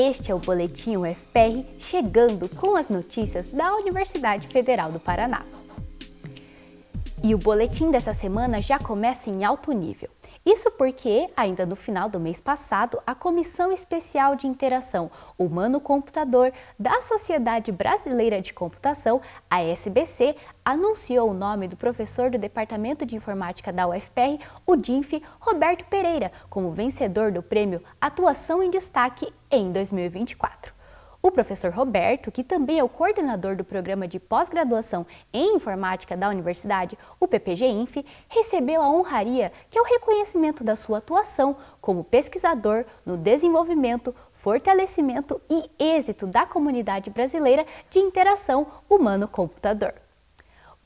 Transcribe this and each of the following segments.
Este é o Boletim UFR chegando com as notícias da Universidade Federal do Paraná. E o boletim dessa semana já começa em alto nível. Isso porque, ainda no final do mês passado, a Comissão Especial de Interação Humano-Computador da Sociedade Brasileira de Computação, a SBC, anunciou o nome do professor do Departamento de Informática da UFPR, o DINF, Roberto Pereira, como vencedor do prêmio Atuação em Destaque em 2024. O professor Roberto, que também é o coordenador do programa de pós-graduação em informática da universidade, o PPG-INF, recebeu a honraria que é o reconhecimento da sua atuação como pesquisador no desenvolvimento, fortalecimento e êxito da comunidade brasileira de interação humano-computador.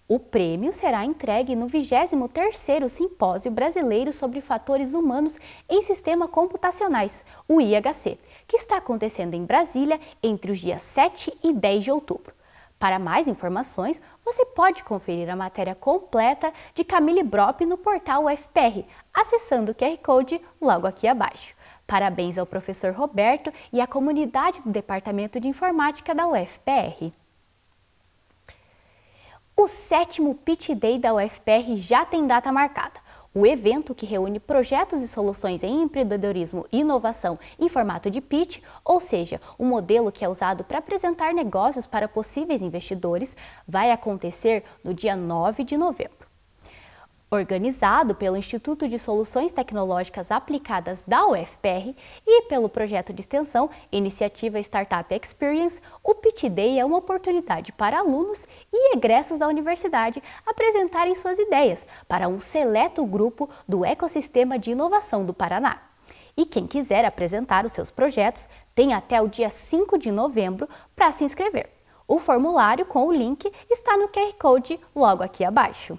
O prêmio será entregue no 23º Simpósio Brasileiro sobre Fatores Humanos em Sistemas Computacionais, o IHC, que está acontecendo em Brasília entre os dias 7 e 10 de outubro. Para mais informações, você pode conferir a matéria completa de Camille Brop no portal UFPR, acessando o QR Code logo aqui abaixo. Parabéns ao professor Roberto e à comunidade do Departamento de Informática da UFPR. O sétimo Pitch Day da UFPR já tem data marcada. O evento que reúne projetos e soluções em empreendedorismo e inovação em formato de pitch, ou seja, um modelo que é usado para apresentar negócios para possíveis investidores, vai acontecer no dia 9 de novembro organizado pelo Instituto de Soluções Tecnológicas Aplicadas da UFPR e pelo projeto de extensão Iniciativa Startup Experience, o Pitch Day é uma oportunidade para alunos e egressos da universidade apresentarem suas ideias para um seleto grupo do ecossistema de inovação do Paraná. E quem quiser apresentar os seus projetos tem até o dia 5 de novembro para se inscrever. O formulário com o link está no QR Code logo aqui abaixo.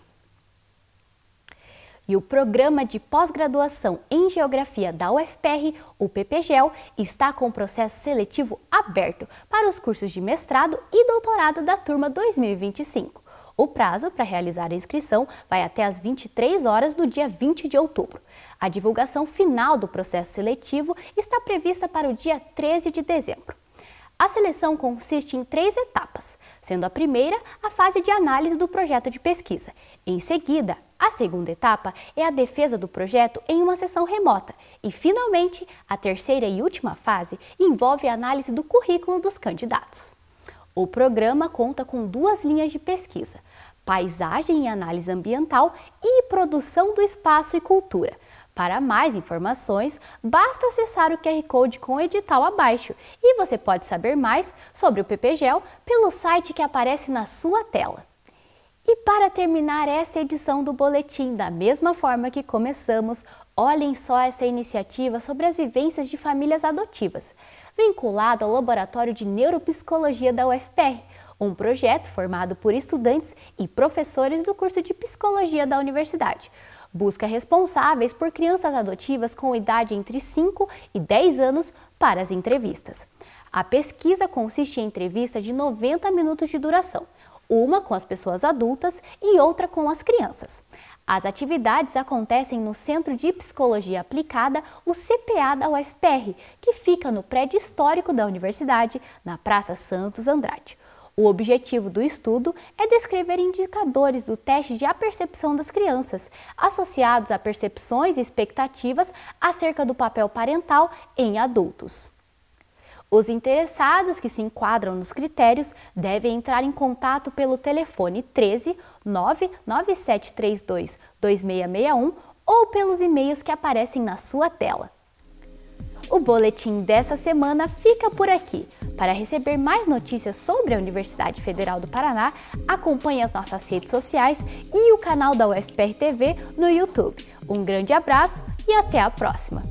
E o programa de pós-graduação em Geografia da UFPR, o PPGEL, está com o processo seletivo aberto para os cursos de mestrado e doutorado da turma 2025. O prazo para realizar a inscrição vai até às 23 horas do dia 20 de outubro. A divulgação final do processo seletivo está prevista para o dia 13 de dezembro. A seleção consiste em três etapas, sendo a primeira a fase de análise do projeto de pesquisa, em seguida, a segunda etapa é a defesa do projeto em uma sessão remota. E, finalmente, a terceira e última fase envolve a análise do currículo dos candidatos. O programa conta com duas linhas de pesquisa: paisagem e análise ambiental e produção do espaço e cultura. Para mais informações, basta acessar o QR Code com o edital abaixo e você pode saber mais sobre o PPGEL pelo site que aparece na sua tela. E para terminar essa edição do boletim, da mesma forma que começamos, olhem só essa iniciativa sobre as vivências de famílias adotivas, vinculado ao Laboratório de Neuropsicologia da UFPR, um projeto formado por estudantes e professores do curso de psicologia da universidade. Busca responsáveis por crianças adotivas com idade entre 5 e 10 anos para as entrevistas. A pesquisa consiste em entrevista de 90 minutos de duração uma com as pessoas adultas e outra com as crianças. As atividades acontecem no Centro de Psicologia Aplicada, o CPA da UFPR, que fica no prédio histórico da universidade, na Praça Santos Andrade. O objetivo do estudo é descrever indicadores do teste de apercepção das crianças, associados a percepções e expectativas acerca do papel parental em adultos. Os interessados que se enquadram nos critérios devem entrar em contato pelo telefone 13 99732 2661 ou pelos e-mails que aparecem na sua tela. O boletim dessa semana fica por aqui. Para receber mais notícias sobre a Universidade Federal do Paraná, acompanhe as nossas redes sociais e o canal da UFPR TV no YouTube. Um grande abraço e até a próxima!